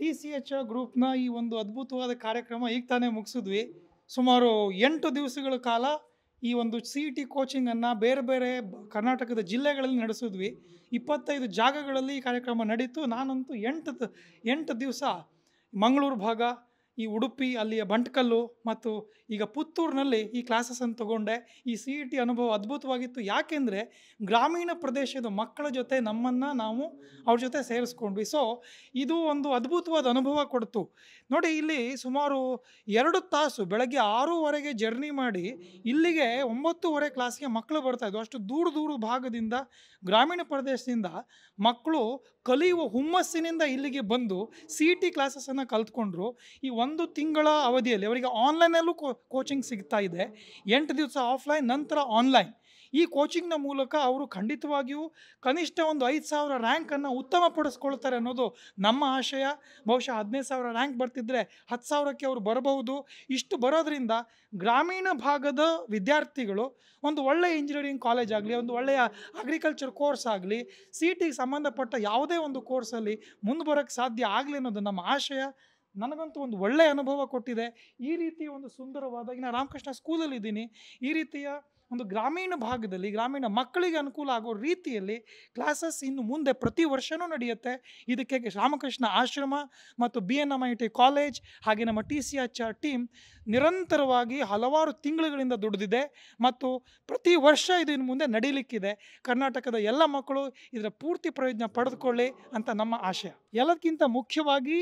T C H ಗ್ರೂಪ್ನ ಈ ಒಂದು ಅದ್ಭುತವಾದ ಕಾರ್ಯಕ್ರಮ ಈಗ ತಾನೇ ಮುಗಿಸಿದ್ವಿ ಸುಮಾರು ಎಂಟು ದಿವಸಗಳ ಕಾಲ ಈ ಒಂದು ಸಿ ಇ ಟಿ ಕೋಚಿಂಗನ್ನು ಬೇರೆ ಬೇರೆ ಕರ್ನಾಟಕದ ಜಿಲ್ಲೆಗಳಲ್ಲಿ ನಡೆಸಿದ್ವಿ ಇಪ್ಪತ್ತೈದು ಜಾಗಗಳಲ್ಲಿ ಈ ಕಾರ್ಯಕ್ರಮ ನಡೀತು ನಾನಂತೂ ಎಂಟು ಎಂಟು ದಿವಸ ಮಂಗಳೂರು ಭಾಗ ಈ ಉಡುಪಿ ಅಲ್ಲಿಯ ಬಂಟ್ಕಲ್ಲು ಮತ್ತು ಈಗ ಪುತ್ತೂರಿನಲ್ಲಿ ಈ ಕ್ಲಾಸಸನ್ನು ತಗೊಂಡೆ ಈ ಸಿ ಇ ಟಿ ಅನುಭವ ಅದ್ಭುತವಾಗಿತ್ತು ಯಾಕೆಂದರೆ ಗ್ರಾಮೀಣ ಪ್ರದೇಶದ ಮಕ್ಕಳ ಜೊತೆ ನಮ್ಮನ್ನು ನಾವು ಅವ್ರ ಜೊತೆ ಸೇರಿಸ್ಕೊಂಡ್ವಿ ಸೊ ಇದು ಒಂದು ಅದ್ಭುತವಾದ ಅನುಭವ ಕೊಡ್ತು ನೋಡಿ ಇಲ್ಲಿ ಸುಮಾರು ಎರಡು ತಾಸು ಬೆಳಗ್ಗೆ ಆರೂವರೆಗೆ ಜರ್ನಿ ಮಾಡಿ ಇಲ್ಲಿಗೆ ಒಂಬತ್ತೂವರೆ ಕ್ಲಾಸ್ಗೆ ಮಕ್ಕಳು ಬರ್ತಾಯಿದ್ವು ಅಷ್ಟು ದೂರ ದೂರ ಭಾಗದಿಂದ ಗ್ರಾಮೀಣ ಪ್ರದೇಶದಿಂದ ಮಕ್ಕಳು ಕಲಿಯುವ ಹುಮ್ಮಸ್ಸಿನಿಂದ ಇಲ್ಲಿಗೆ ಬಂದು ಸಿ ಇ ಟಿ ಕ್ಲಾಸಸನ್ನು ಕಲ್ತ್ಕೊಂಡ್ರು ಈ ಒಂದು ಒಂದು ತಿಂಗಳ ಅವಧಿಯಲ್ಲಿ ಅವರಿಗೆ ಆನ್ಲೈನಲ್ಲೂ ಕೋಚಿಂಗ್ ಸಿಗ್ತಾ ಇದೆ ಎಂಟು ದಿವಸ ಆಫ್ಲೈನ್ ನಂತರ ಆನ್ಲೈನ್ ಈ ಕೋಚಿಂಗ್ನ ಮೂಲಕ ಅವರು ಖಂಡಿತವಾಗಿಯೂ ಕನಿಷ್ಠ ಒಂದು ಐದು ಸಾವಿರ ರ್ಯಾಂಕನ್ನು ಪಡಿಸ್ಕೊಳ್ತಾರೆ ಅನ್ನೋದು ನಮ್ಮ ಆಶಯ ಬಹುಶಃ ಹದಿನೈದು ಸಾವಿರ ರ್ಯಾಂಕ್ ಬರ್ತಿದ್ರೆ ಹತ್ತು ಸಾವಿರಕ್ಕೆ ಅವರು ಬರಬಹುದು ಇಷ್ಟು ಬರೋದರಿಂದ ಗ್ರಾಮೀಣ ಭಾಗದ ವಿದ್ಯಾರ್ಥಿಗಳು ಒಂದು ಒಳ್ಳೆಯ ಇಂಜಿನಿಯರಿಂಗ್ ಕಾಲೇಜ್ ಆಗಲಿ ಒಂದು ಒಳ್ಳೆಯ ಅಗ್ರಿಕಲ್ಚರ್ ಕೋರ್ಸ್ ಆಗಲಿ ಸಿ ಟಿಗೆ ಸಂಬಂಧಪಟ್ಟ ಯಾವುದೇ ಒಂದು ಕೋರ್ಸಲ್ಲಿ ಮುಂದೆ ಬರೋಕ್ಕೆ ಸಾಧ್ಯ ಆಗಲಿ ಅನ್ನೋದು ನಮ್ಮ ಆಶಯ ನನಗಂತೂ ಒಂದು ಒಳ್ಳೆಯ ಅನುಭವ ಕೊಟ್ಟಿದೆ ಈ ರೀತಿ ಒಂದು ಸುಂದರವಾದ ಈಗ ನಾನು ರಾಮಕೃಷ್ಣ ಸ್ಕೂಲಲ್ಲಿ ಇದ್ದೀನಿ ಈ ರೀತಿಯ ಒಂದು ಗ್ರಾಮೀಣ ಭಾಗದಲ್ಲಿ ಗ್ರಾಮೀಣ ಮಕ್ಕಳಿಗೆ ಅನುಕೂಲ ಆಗೋ ರೀತಿಯಲ್ಲಿ ಕ್ಲಾಸಸ್ ಇನ್ನು ಮುಂದೆ ಪ್ರತಿ ವರ್ಷವೂ ನಡೆಯುತ್ತೆ ಇದಕ್ಕೆ ರಾಮಕೃಷ್ಣ ಆಶ್ರಮ ಮತ್ತು B N M I T college ಹಾಗೆ ನಮ್ಮ T C H R team ನಿರಂತರವಾಗಿ ಹಲವಾರು ತಿಂಗಳುಗಳಿಂದ ದುಡಿದಿದೆ ಮತ್ತು ಪ್ರತಿ ವರ್ಷ ಇದು ಇನ್ನು ಮುಂದೆ ನಡೀಲಿಕ್ಕಿದೆ ಕರ್ನಾಟಕದ ಎಲ್ಲ ಮಕ್ಕಳು ಇದರ ಪೂರ್ತಿ ಪ್ರಯೋಜನ ಪಡೆದುಕೊಳ್ಳಿ ಅಂತ ನಮ್ಮ ಆಶಯ ಎಲ್ಲದಕ್ಕಿಂತ ಮುಖ್ಯವಾಗಿ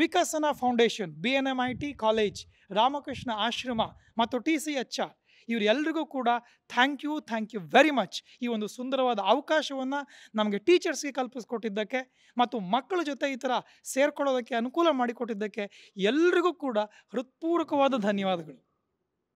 Vikasana foundation B N M I T college Ramakrishna Ashram ಮತ್ತು ಟಿ ಸಿ ಎಚ್ ಆರ್ ಇವರೆಲ್ಲರಿಗೂ ಕೂಡ thank you thank you very much ಈ ಒಂದು ಸುಂದರವಾದ ಅವಕಾಶವನ್ನು ನಮಗೆ ಟೀಚರ್ಸ್ಗೆ ಕಲ್ಪಿಸ್ಕೊಟ್ಟಿದ್ದಕ್ಕೆ ಮತ್ತು ಮಕ್ಕಳ ಜೊತೆ ಈ ಥರ ಸೇರ್ಕೊಳ್ಳೋದಕ್ಕೆ ಅನುಕೂಲ ಮಾಡಿಕೊಟ್ಟಿದ್ದಕ್ಕೆ ಎಲ್ರಿಗೂ ಕೂಡ ಹೃತ್ಪೂರ್ವಕವಾದ ಧನ್ಯವಾದಗಳು